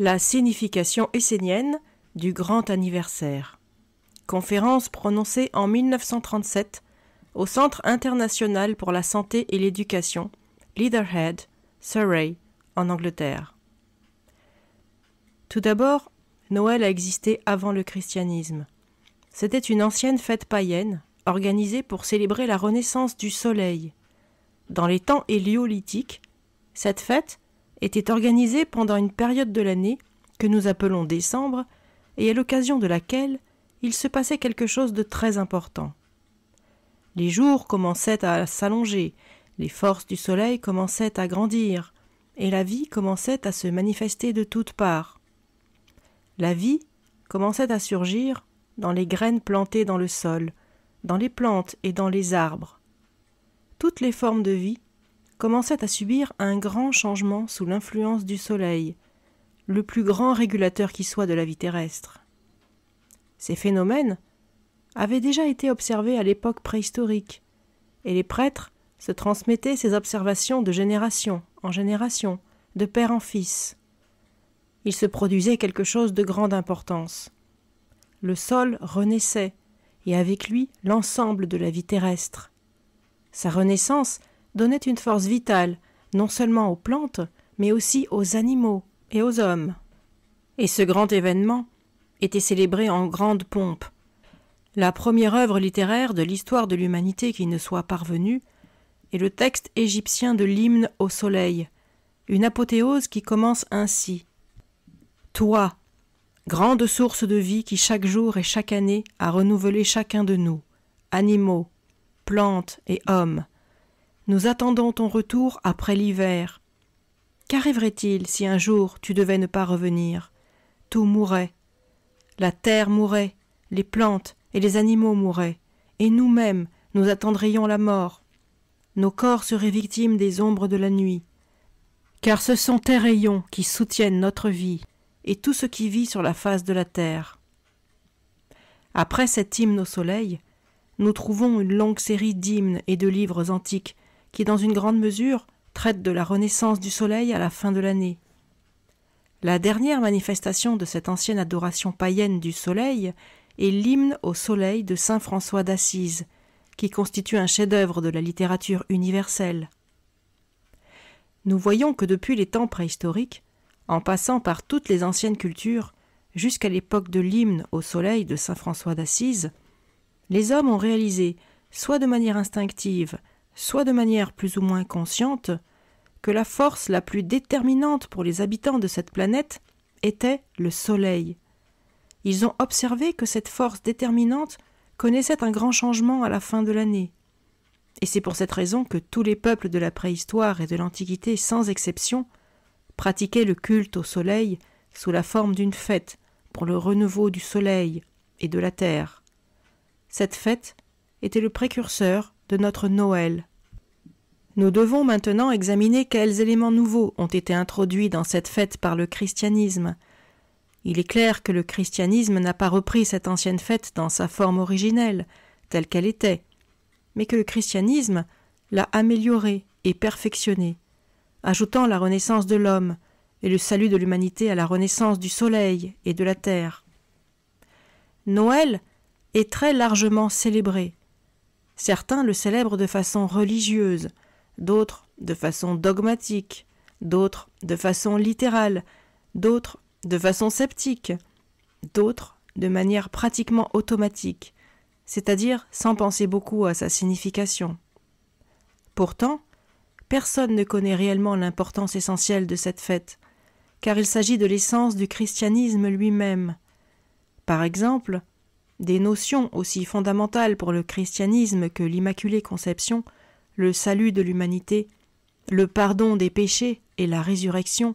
La signification essénienne du grand anniversaire. Conférence prononcée en 1937 au Centre international pour la santé et l'éducation, Leaderhead, Surrey, en Angleterre. Tout d'abord, Noël a existé avant le christianisme. C'était une ancienne fête païenne, organisée pour célébrer la renaissance du soleil, dans les temps héliolithiques, cette fête était organisée pendant une période de l'année que nous appelons décembre et à l'occasion de laquelle il se passait quelque chose de très important. Les jours commençaient à s'allonger, les forces du soleil commençaient à grandir, et la vie commençait à se manifester de toutes parts. La vie commençait à surgir dans les graines plantées dans le sol, dans les plantes et dans les arbres toutes les formes de vie commençaient à subir un grand changement sous l'influence du Soleil, le plus grand régulateur qui soit de la vie terrestre. Ces phénomènes avaient déjà été observés à l'époque préhistorique, et les prêtres se transmettaient ces observations de génération en génération, de père en fils. Il se produisait quelque chose de grande importance. Le sol renaissait, et avec lui l'ensemble de la vie terrestre. Sa renaissance donnait une force vitale, non seulement aux plantes, mais aussi aux animaux et aux hommes. Et ce grand événement était célébré en grande pompe. La première œuvre littéraire de l'histoire de l'humanité qui ne soit parvenue est le texte égyptien de l'hymne au soleil, une apothéose qui commence ainsi. Toi, grande source de vie qui chaque jour et chaque année a renouvelé chacun de nous, animaux, plantes et hommes. Nous attendons ton retour après l'hiver. Qu'arriverait-il si un jour tu devais ne pas revenir Tout mourait, La terre mourait, les plantes et les animaux mouraient, et nous-mêmes, nous attendrions la mort. Nos corps seraient victimes des ombres de la nuit. Car ce sont tes rayons qui soutiennent notre vie et tout ce qui vit sur la face de la terre. Après cet hymne au soleil, nous trouvons une longue série d'hymnes et de livres antiques qui, dans une grande mesure, traitent de la renaissance du soleil à la fin de l'année. La dernière manifestation de cette ancienne adoration païenne du soleil est l'hymne au soleil de saint François d'Assise, qui constitue un chef-d'œuvre de la littérature universelle. Nous voyons que depuis les temps préhistoriques, en passant par toutes les anciennes cultures, jusqu'à l'époque de l'hymne au soleil de saint François d'Assise, les hommes ont réalisé, soit de manière instinctive, soit de manière plus ou moins consciente, que la force la plus déterminante pour les habitants de cette planète était le Soleil. Ils ont observé que cette force déterminante connaissait un grand changement à la fin de l'année. Et c'est pour cette raison que tous les peuples de la préhistoire et de l'Antiquité, sans exception, pratiquaient le culte au Soleil sous la forme d'une fête pour le renouveau du Soleil et de la Terre. Cette fête était le précurseur de notre Noël. Nous devons maintenant examiner quels éléments nouveaux ont été introduits dans cette fête par le christianisme. Il est clair que le christianisme n'a pas repris cette ancienne fête dans sa forme originelle, telle qu'elle était, mais que le christianisme l'a améliorée et perfectionnée, ajoutant la renaissance de l'homme et le salut de l'humanité à la renaissance du soleil et de la terre. Noël est très largement célébré. Certains le célèbrent de façon religieuse, d'autres de façon dogmatique, d'autres de façon littérale, d'autres de façon sceptique, d'autres de manière pratiquement automatique, c'est-à-dire sans penser beaucoup à sa signification. Pourtant, personne ne connaît réellement l'importance essentielle de cette fête, car il s'agit de l'essence du christianisme lui-même. Par exemple, des notions aussi fondamentales pour le christianisme que l'Immaculée Conception, le salut de l'humanité, le pardon des péchés et la résurrection,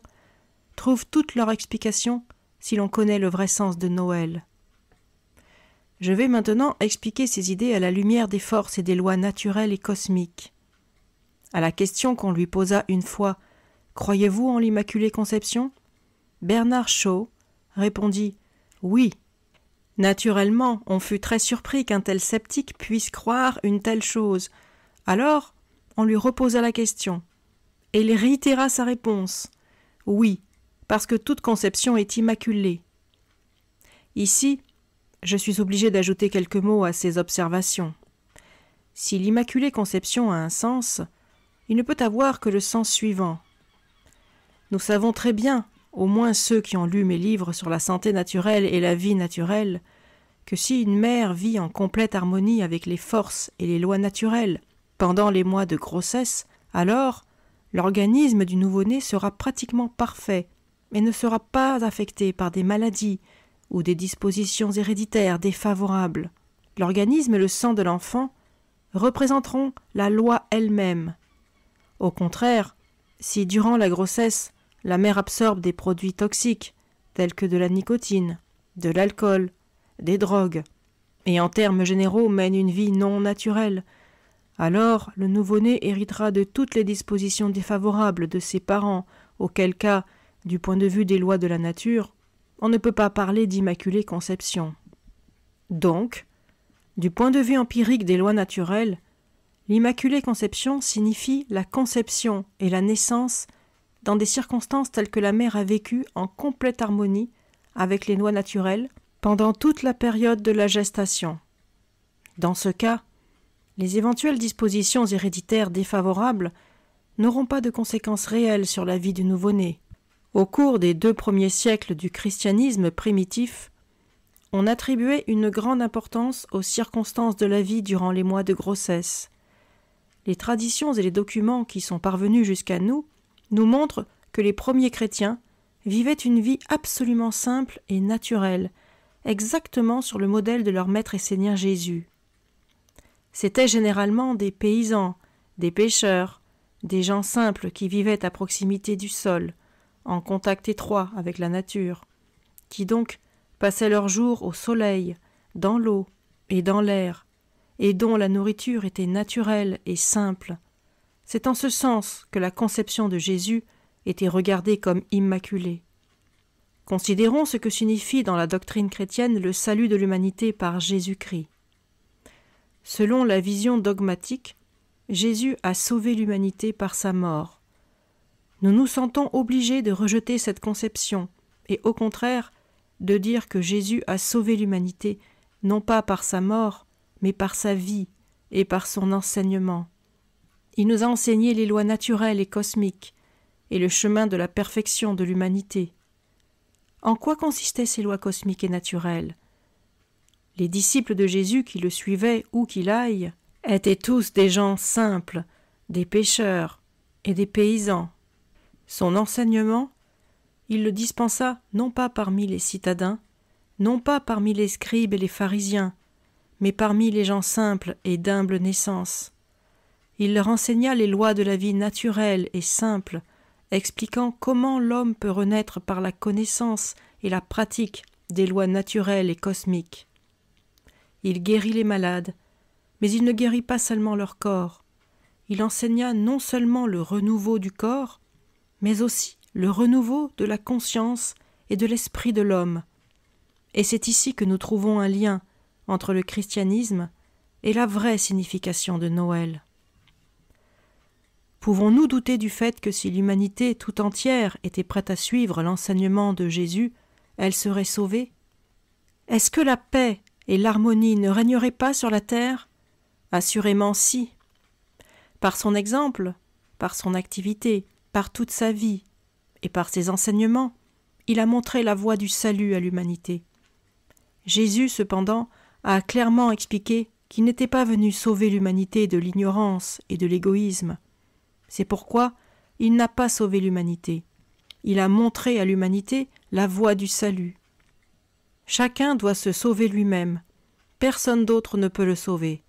trouvent toute leur explication si l'on connaît le vrai sens de Noël. Je vais maintenant expliquer ces idées à la lumière des forces et des lois naturelles et cosmiques. À la question qu'on lui posa une fois Croyez-vous en l'Immaculée Conception Bernard Shaw répondit Oui, Naturellement, on fut très surpris qu'un tel sceptique puisse croire une telle chose. Alors, on lui reposa la question. Et il réitéra sa réponse. Oui, parce que toute conception est immaculée. Ici, je suis obligé d'ajouter quelques mots à ces observations. Si l'immaculée conception a un sens, il ne peut avoir que le sens suivant. Nous savons très bien au moins ceux qui ont lu mes livres sur la santé naturelle et la vie naturelle, que si une mère vit en complète harmonie avec les forces et les lois naturelles pendant les mois de grossesse, alors l'organisme du nouveau-né sera pratiquement parfait et ne sera pas affecté par des maladies ou des dispositions héréditaires défavorables. L'organisme et le sang de l'enfant représenteront la loi elle-même. Au contraire, si durant la grossesse la mère absorbe des produits toxiques, tels que de la nicotine, de l'alcool, des drogues, et en termes généraux mène une vie non naturelle. Alors le nouveau-né héritera de toutes les dispositions défavorables de ses parents, auquel cas, du point de vue des lois de la nature, on ne peut pas parler d'immaculée conception. Donc, du point de vue empirique des lois naturelles, l'immaculée conception signifie la conception et la naissance dans des circonstances telles que la mère a vécu en complète harmonie avec les lois naturelles pendant toute la période de la gestation. Dans ce cas, les éventuelles dispositions héréditaires défavorables n'auront pas de conséquences réelles sur la vie du nouveau-né. Au cours des deux premiers siècles du christianisme primitif, on attribuait une grande importance aux circonstances de la vie durant les mois de grossesse. Les traditions et les documents qui sont parvenus jusqu'à nous nous montre que les premiers chrétiens vivaient une vie absolument simple et naturelle, exactement sur le modèle de leur Maître et Seigneur Jésus. C'étaient généralement des paysans, des pêcheurs, des gens simples qui vivaient à proximité du sol, en contact étroit avec la nature, qui donc passaient leurs jours au soleil, dans l'eau et dans l'air, et dont la nourriture était naturelle et simple, c'est en ce sens que la conception de Jésus était regardée comme immaculée. Considérons ce que signifie dans la doctrine chrétienne le salut de l'humanité par Jésus-Christ. Selon la vision dogmatique, Jésus a sauvé l'humanité par sa mort. Nous nous sentons obligés de rejeter cette conception et au contraire de dire que Jésus a sauvé l'humanité non pas par sa mort, mais par sa vie et par son enseignement. Il nous a enseigné les lois naturelles et cosmiques, et le chemin de la perfection de l'humanité. En quoi consistaient ces lois cosmiques et naturelles Les disciples de Jésus qui le suivaient où qu'il aille étaient tous des gens simples, des pêcheurs et des paysans. Son enseignement, il le dispensa non pas parmi les citadins, non pas parmi les scribes et les pharisiens, mais parmi les gens simples et d'humble naissance. Il leur enseigna les lois de la vie naturelle et simple, expliquant comment l'homme peut renaître par la connaissance et la pratique des lois naturelles et cosmiques. Il guérit les malades, mais il ne guérit pas seulement leur corps. Il enseigna non seulement le renouveau du corps, mais aussi le renouveau de la conscience et de l'esprit de l'homme. Et c'est ici que nous trouvons un lien entre le christianisme et la vraie signification de Noël. Pouvons-nous douter du fait que si l'humanité tout entière était prête à suivre l'enseignement de Jésus, elle serait sauvée Est-ce que la paix et l'harmonie ne régneraient pas sur la terre Assurément si. Par son exemple, par son activité, par toute sa vie et par ses enseignements, il a montré la voie du salut à l'humanité. Jésus, cependant, a clairement expliqué qu'il n'était pas venu sauver l'humanité de l'ignorance et de l'égoïsme, c'est pourquoi il n'a pas sauvé l'humanité. Il a montré à l'humanité la voie du salut. Chacun doit se sauver lui-même. Personne d'autre ne peut le sauver.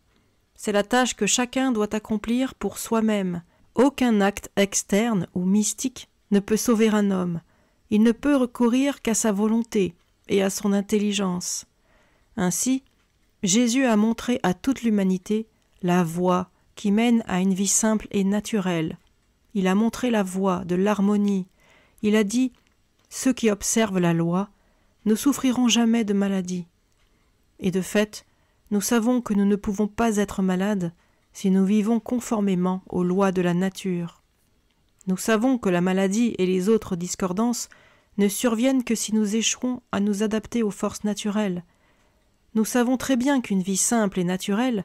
C'est la tâche que chacun doit accomplir pour soi-même. Aucun acte externe ou mystique ne peut sauver un homme. Il ne peut recourir qu'à sa volonté et à son intelligence. Ainsi, Jésus a montré à toute l'humanité la voie qui mène à une vie simple et naturelle. Il a montré la voie de l'harmonie. Il a dit Ceux qui observent la loi ne souffriront jamais de maladie. Et de fait, nous savons que nous ne pouvons pas être malades si nous vivons conformément aux lois de la nature. Nous savons que la maladie et les autres discordances ne surviennent que si nous échouons à nous adapter aux forces naturelles. Nous savons très bien qu'une vie simple et naturelle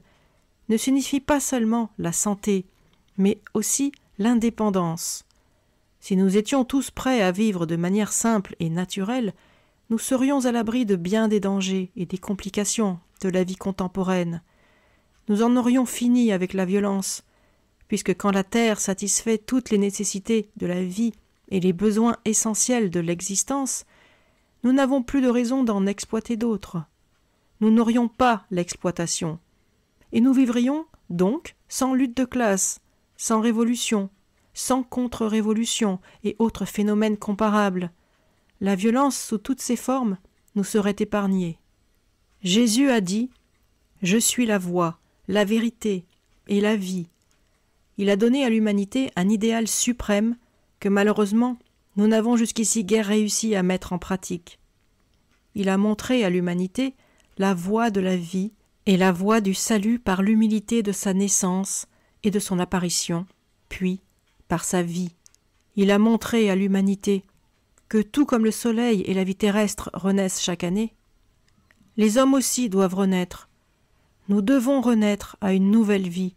ne signifie pas seulement la santé, mais aussi l'indépendance. Si nous étions tous prêts à vivre de manière simple et naturelle, nous serions à l'abri de bien des dangers et des complications de la vie contemporaine. Nous en aurions fini avec la violence, puisque quand la Terre satisfait toutes les nécessités de la vie et les besoins essentiels de l'existence, nous n'avons plus de raison d'en exploiter d'autres. Nous n'aurions pas l'exploitation, et nous vivrions donc sans lutte de classe, sans révolution, sans contre-révolution et autres phénomènes comparables. La violence sous toutes ses formes nous serait épargnée. Jésus a dit Je suis la voie, la vérité et la vie. Il a donné à l'humanité un idéal suprême que malheureusement nous n'avons jusqu'ici guère réussi à mettre en pratique. Il a montré à l'humanité la voie de la vie et la voie du salut par l'humilité de sa naissance et de son apparition, puis par sa vie. Il a montré à l'humanité que tout comme le soleil et la vie terrestre renaissent chaque année, les hommes aussi doivent renaître. Nous devons renaître à une nouvelle vie,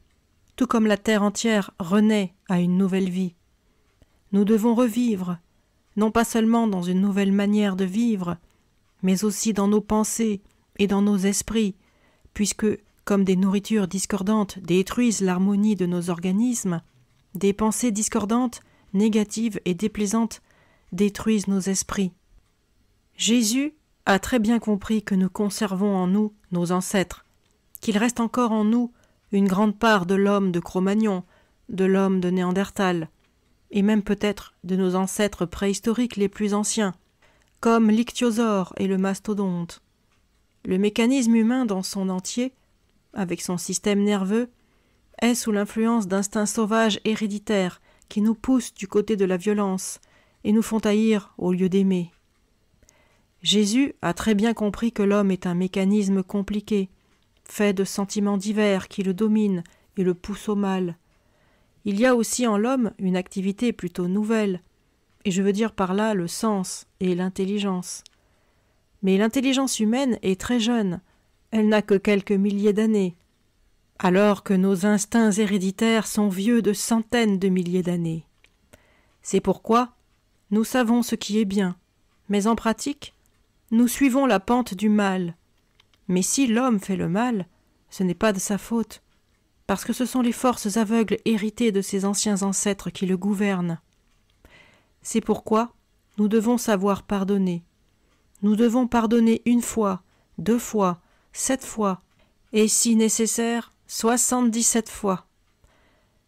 tout comme la terre entière renaît à une nouvelle vie. Nous devons revivre, non pas seulement dans une nouvelle manière de vivre, mais aussi dans nos pensées et dans nos esprits, puisque, comme des nourritures discordantes détruisent l'harmonie de nos organismes, des pensées discordantes, négatives et déplaisantes détruisent nos esprits. Jésus a très bien compris que nous conservons en nous nos ancêtres, qu'il reste encore en nous une grande part de l'homme de Cro-Magnon, de l'homme de Néandertal, et même peut-être de nos ancêtres préhistoriques les plus anciens, comme l'ichthyosaure et le mastodonte. Le mécanisme humain dans son entier, avec son système nerveux, est sous l'influence d'instincts sauvages héréditaires qui nous poussent du côté de la violence et nous font haïr au lieu d'aimer. Jésus a très bien compris que l'homme est un mécanisme compliqué, fait de sentiments divers qui le dominent et le poussent au mal. Il y a aussi en l'homme une activité plutôt nouvelle, et je veux dire par là le sens et l'intelligence. Mais l'intelligence humaine est très jeune, elle n'a que quelques milliers d'années, alors que nos instincts héréditaires sont vieux de centaines de milliers d'années. C'est pourquoi nous savons ce qui est bien, mais en pratique, nous suivons la pente du mal. Mais si l'homme fait le mal, ce n'est pas de sa faute, parce que ce sont les forces aveugles héritées de ses anciens ancêtres qui le gouvernent. C'est pourquoi nous devons savoir pardonner, nous devons pardonner une fois, deux fois, sept fois, et si nécessaire, soixante-dix-sept fois.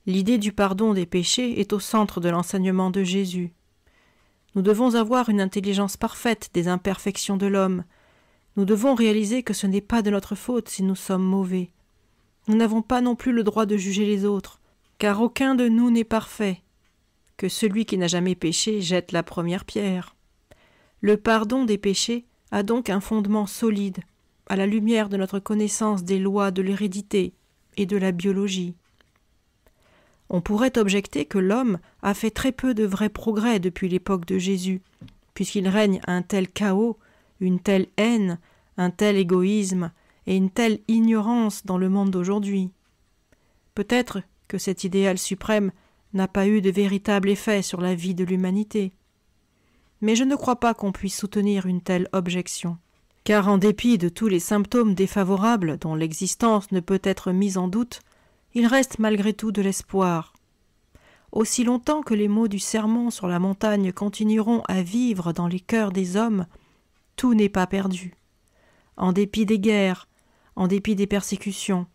L'idée du pardon des péchés est au centre de l'enseignement de Jésus. Nous devons avoir une intelligence parfaite des imperfections de l'homme. Nous devons réaliser que ce n'est pas de notre faute si nous sommes mauvais. Nous n'avons pas non plus le droit de juger les autres, car aucun de nous n'est parfait. Que celui qui n'a jamais péché jette la première pierre. Le pardon des péchés a donc un fondement solide, à la lumière de notre connaissance des lois de l'hérédité et de la biologie. On pourrait objecter que l'homme a fait très peu de vrais progrès depuis l'époque de Jésus, puisqu'il règne un tel chaos, une telle haine, un tel égoïsme et une telle ignorance dans le monde d'aujourd'hui. Peut-être que cet idéal suprême n'a pas eu de véritable effet sur la vie de l'humanité mais je ne crois pas qu'on puisse soutenir une telle objection. Car en dépit de tous les symptômes défavorables dont l'existence ne peut être mise en doute, il reste malgré tout de l'espoir. Aussi longtemps que les mots du sermon sur la montagne continueront à vivre dans les cœurs des hommes, tout n'est pas perdu. En dépit des guerres, en dépit des persécutions,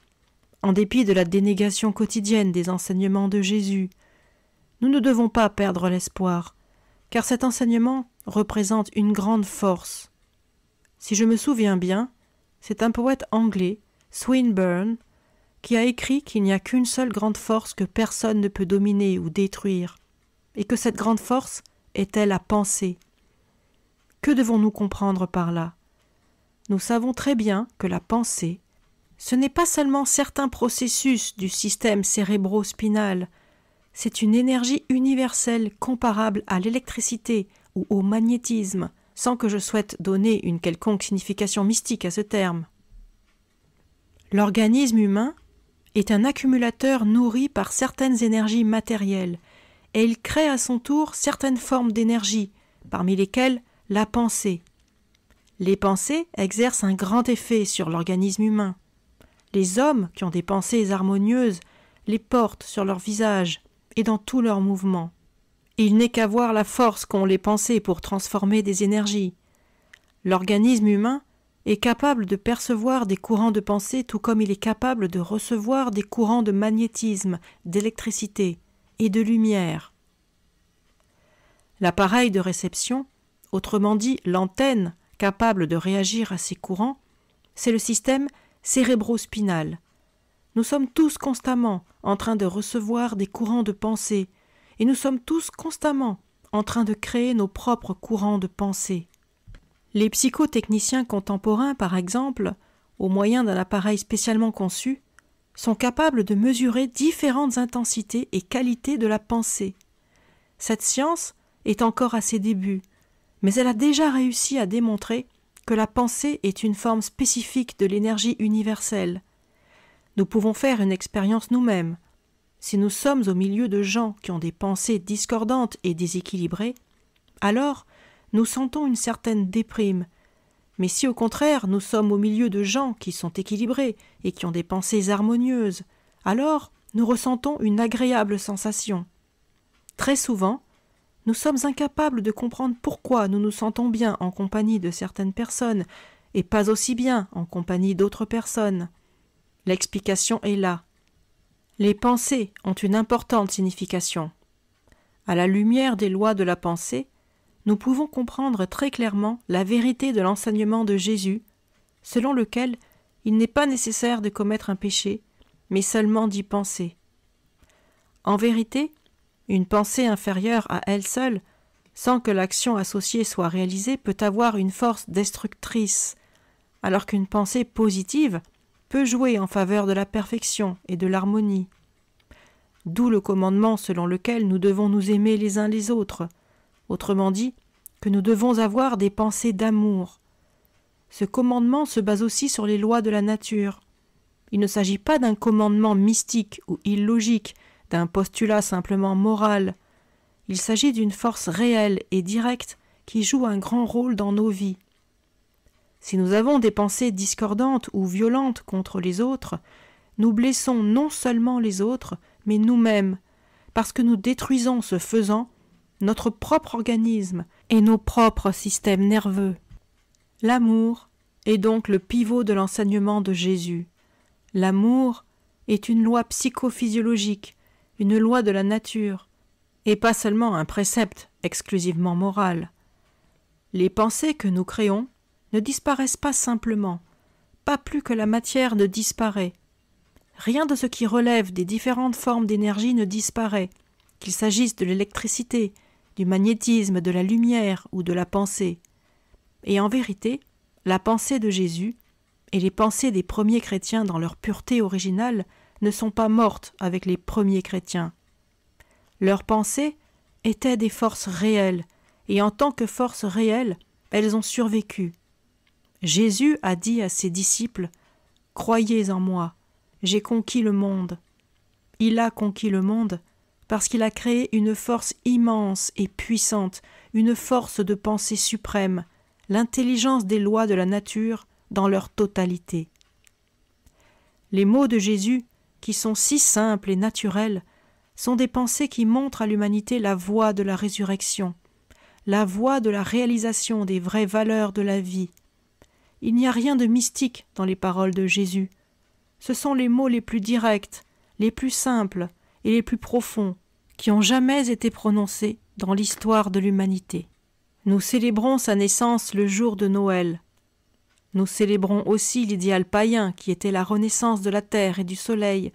en dépit de la dénégation quotidienne des enseignements de Jésus, nous ne devons pas perdre l'espoir, car cet enseignement représente une grande force. Si je me souviens bien, c'est un poète anglais, Swinburne, qui a écrit qu'il n'y a qu'une seule grande force que personne ne peut dominer ou détruire, et que cette grande force est-elle la pensée. Que devons-nous comprendre par là Nous savons très bien que la pensée, ce n'est pas seulement certains processus du système cérébro-spinal c'est une énergie universelle comparable à l'électricité ou au magnétisme, sans que je souhaite donner une quelconque signification mystique à ce terme. L'organisme humain est un accumulateur nourri par certaines énergies matérielles, et il crée à son tour certaines formes d'énergie, parmi lesquelles la pensée. Les pensées exercent un grand effet sur l'organisme humain. Les hommes qui ont des pensées harmonieuses les portent sur leur visage, et dans tous leurs mouvements. Il n'est qu'à voir la force qu'ont les pensées pour transformer des énergies. L'organisme humain est capable de percevoir des courants de pensée tout comme il est capable de recevoir des courants de magnétisme, d'électricité et de lumière. L'appareil de réception, autrement dit l'antenne capable de réagir à ces courants, c'est le système cérébrospinal, nous sommes tous constamment en train de recevoir des courants de pensée, et nous sommes tous constamment en train de créer nos propres courants de pensée. Les psychotechniciens contemporains, par exemple, au moyen d'un appareil spécialement conçu, sont capables de mesurer différentes intensités et qualités de la pensée. Cette science est encore à ses débuts, mais elle a déjà réussi à démontrer que la pensée est une forme spécifique de l'énergie universelle, nous pouvons faire une expérience nous-mêmes. Si nous sommes au milieu de gens qui ont des pensées discordantes et déséquilibrées, alors nous sentons une certaine déprime. Mais si au contraire nous sommes au milieu de gens qui sont équilibrés et qui ont des pensées harmonieuses, alors nous ressentons une agréable sensation. Très souvent, nous sommes incapables de comprendre pourquoi nous nous sentons bien en compagnie de certaines personnes et pas aussi bien en compagnie d'autres personnes. L'explication est là. Les pensées ont une importante signification. À la lumière des lois de la pensée, nous pouvons comprendre très clairement la vérité de l'enseignement de Jésus, selon lequel il n'est pas nécessaire de commettre un péché, mais seulement d'y penser. En vérité, une pensée inférieure à elle seule, sans que l'action associée soit réalisée, peut avoir une force destructrice, alors qu'une pensée positive, peut jouer en faveur de la perfection et de l'harmonie. D'où le commandement selon lequel nous devons nous aimer les uns les autres, autrement dit, que nous devons avoir des pensées d'amour. Ce commandement se base aussi sur les lois de la nature. Il ne s'agit pas d'un commandement mystique ou illogique, d'un postulat simplement moral. Il s'agit d'une force réelle et directe qui joue un grand rôle dans nos vies. Si nous avons des pensées discordantes ou violentes contre les autres, nous blessons non seulement les autres, mais nous-mêmes, parce que nous détruisons ce faisant notre propre organisme et nos propres systèmes nerveux. L'amour est donc le pivot de l'enseignement de Jésus. L'amour est une loi psychophysiologique, une loi de la nature, et pas seulement un précepte exclusivement moral. Les pensées que nous créons ne disparaissent pas simplement, pas plus que la matière ne disparaît. Rien de ce qui relève des différentes formes d'énergie ne disparaît, qu'il s'agisse de l'électricité, du magnétisme, de la lumière ou de la pensée. Et en vérité, la pensée de Jésus et les pensées des premiers chrétiens dans leur pureté originale ne sont pas mortes avec les premiers chrétiens. Leurs pensées étaient des forces réelles, et en tant que forces réelles, elles ont survécu. Jésus a dit à ses disciples Croyez en moi, j'ai conquis le monde. Il a conquis le monde parce qu'il a créé une force immense et puissante, une force de pensée suprême, l'intelligence des lois de la nature dans leur totalité. Les mots de Jésus, qui sont si simples et naturels, sont des pensées qui montrent à l'humanité la voie de la résurrection, la voie de la réalisation des vraies valeurs de la vie, il n'y a rien de mystique dans les paroles de Jésus. Ce sont les mots les plus directs, les plus simples et les plus profonds qui ont jamais été prononcés dans l'histoire de l'humanité. Nous célébrons sa naissance le jour de Noël. Nous célébrons aussi l'idéal païen qui était la renaissance de la terre et du soleil,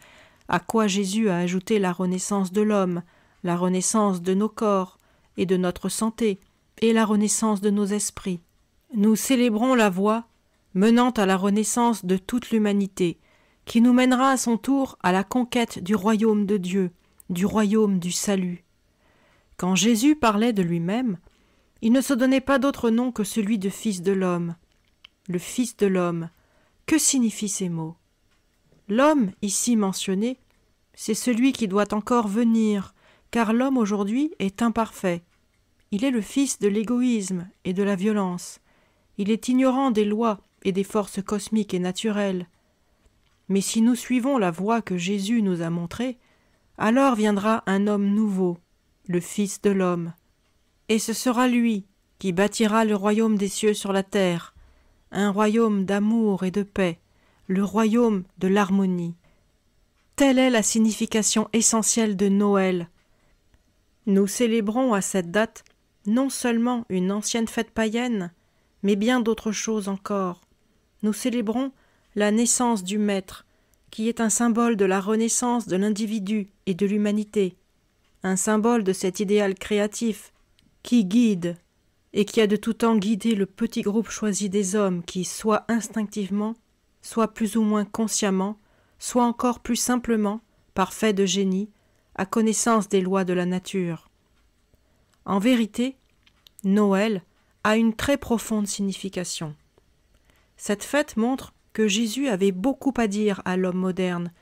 à quoi Jésus a ajouté la renaissance de l'homme, la renaissance de nos corps et de notre santé, et la renaissance de nos esprits. Nous célébrons la voix menant à la renaissance de toute l'humanité, qui nous mènera à son tour à la conquête du royaume de Dieu, du royaume du salut. Quand Jésus parlait de lui-même, il ne se donnait pas d'autre nom que celui de Fils de l'homme. Le Fils de l'homme, que signifient ces mots L'homme, ici mentionné, c'est celui qui doit encore venir, car l'homme aujourd'hui est imparfait. Il est le fils de l'égoïsme et de la violence. Il est ignorant des lois et des forces cosmiques et naturelles. Mais si nous suivons la voie que Jésus nous a montrée, alors viendra un homme nouveau, le Fils de l'homme. Et ce sera lui qui bâtira le royaume des cieux sur la terre, un royaume d'amour et de paix, le royaume de l'harmonie. Telle est la signification essentielle de Noël. Nous célébrons à cette date non seulement une ancienne fête païenne, mais bien d'autres choses encore nous célébrons la naissance du Maître, qui est un symbole de la renaissance de l'individu et de l'humanité, un symbole de cet idéal créatif qui guide et qui a de tout temps guidé le petit groupe choisi des hommes qui, soit instinctivement, soit plus ou moins consciemment, soit encore plus simplement, par fait de génie, à connaissance des lois de la nature. En vérité, Noël a une très profonde signification. Cette fête montre que Jésus avait beaucoup à dire à l'homme moderne,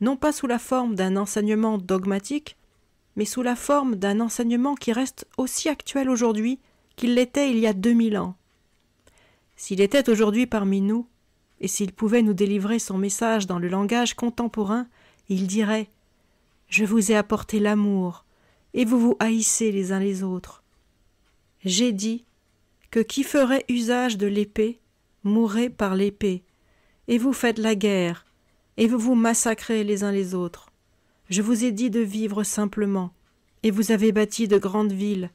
non pas sous la forme d'un enseignement dogmatique, mais sous la forme d'un enseignement qui reste aussi actuel aujourd'hui qu'il l'était il y a deux 2000 ans. S'il était aujourd'hui parmi nous, et s'il pouvait nous délivrer son message dans le langage contemporain, il dirait Je vous ai apporté l'amour, et vous vous haïssez les uns les autres. J'ai dit que qui ferait usage de l'épée mourrez par l'épée, et vous faites la guerre, et vous vous massacrez les uns les autres. Je vous ai dit de vivre simplement, et vous avez bâti de grandes villes,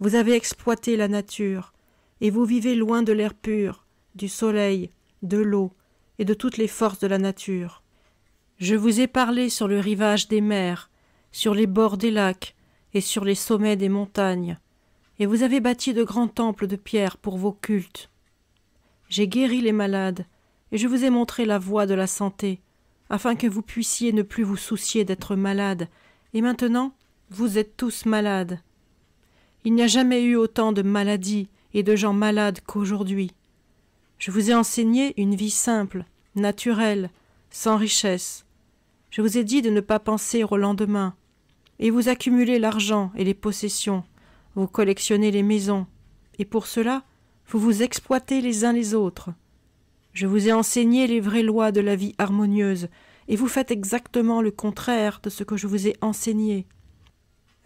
vous avez exploité la nature, et vous vivez loin de l'air pur, du soleil, de l'eau, et de toutes les forces de la nature. Je vous ai parlé sur le rivage des mers, sur les bords des lacs, et sur les sommets des montagnes, et vous avez bâti de grands temples de pierre pour vos cultes. J'ai guéri les malades, et je vous ai montré la voie de la santé, afin que vous puissiez ne plus vous soucier d'être malade, et maintenant vous êtes tous malades. Il n'y a jamais eu autant de maladies et de gens malades qu'aujourd'hui. Je vous ai enseigné une vie simple, naturelle, sans richesse. Je vous ai dit de ne pas penser au lendemain, et vous accumulez l'argent et les possessions, vous collectionnez les maisons, et pour cela vous vous exploitez les uns les autres. Je vous ai enseigné les vraies lois de la vie harmonieuse, et vous faites exactement le contraire de ce que je vous ai enseigné.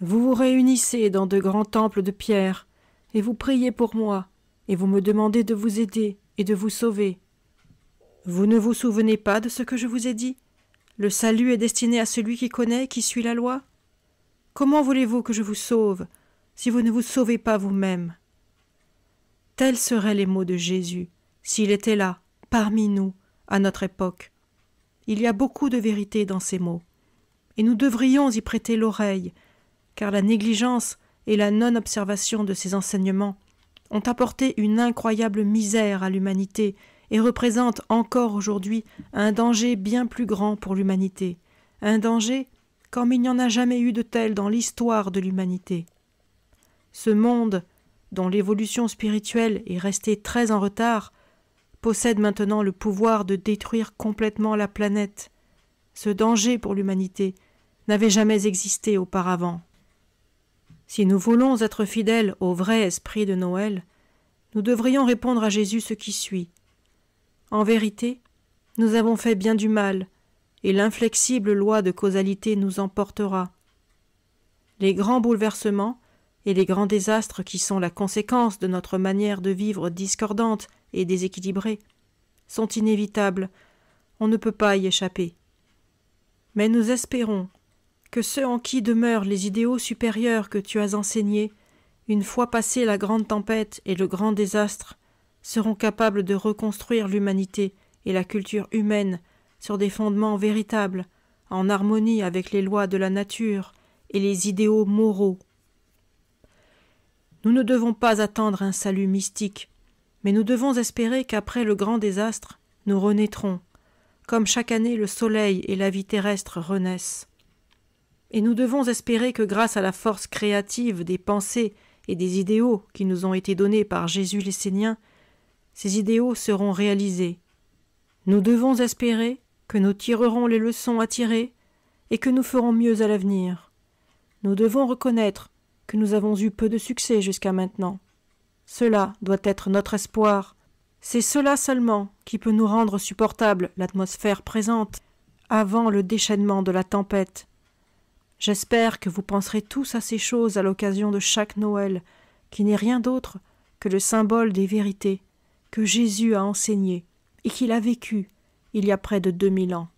Vous vous réunissez dans de grands temples de pierre, et vous priez pour moi, et vous me demandez de vous aider et de vous sauver. Vous ne vous souvenez pas de ce que je vous ai dit Le salut est destiné à celui qui connaît, qui suit la loi Comment voulez-vous que je vous sauve si vous ne vous sauvez pas vous-même Tels seraient les mots de Jésus s'il était là, parmi nous, à notre époque. Il y a beaucoup de vérité dans ces mots, et nous devrions y prêter l'oreille, car la négligence et la non-observation de ces enseignements ont apporté une incroyable misère à l'humanité et représentent encore aujourd'hui un danger bien plus grand pour l'humanité, un danger comme il n'y en a jamais eu de tel dans l'histoire de l'humanité. Ce monde dont l'évolution spirituelle est restée très en retard, possède maintenant le pouvoir de détruire complètement la planète. Ce danger pour l'humanité n'avait jamais existé auparavant. Si nous voulons être fidèles au vrai esprit de Noël, nous devrions répondre à Jésus ce qui suit. En vérité, nous avons fait bien du mal, et l'inflexible loi de causalité nous emportera. Les grands bouleversements et les grands désastres qui sont la conséquence de notre manière de vivre discordante et déséquilibrée, sont inévitables, on ne peut pas y échapper. Mais nous espérons que ceux en qui demeurent les idéaux supérieurs que tu as enseignés, une fois passée la grande tempête et le grand désastre, seront capables de reconstruire l'humanité et la culture humaine sur des fondements véritables, en harmonie avec les lois de la nature et les idéaux moraux nous ne devons pas attendre un salut mystique, mais nous devons espérer qu'après le grand désastre, nous renaîtrons, comme chaque année le soleil et la vie terrestre renaissent. Et nous devons espérer que grâce à la force créative des pensées et des idéaux qui nous ont été donnés par Jésus les ces idéaux seront réalisés. Nous devons espérer que nous tirerons les leçons à tirer et que nous ferons mieux à l'avenir. Nous devons reconnaître que nous avons eu peu de succès jusqu'à maintenant. Cela doit être notre espoir. C'est cela seulement qui peut nous rendre supportable l'atmosphère présente avant le déchaînement de la tempête. J'espère que vous penserez tous à ces choses à l'occasion de chaque Noël, qui n'est rien d'autre que le symbole des vérités que Jésus a enseignées et qu'il a vécues il y a près de deux mille ans.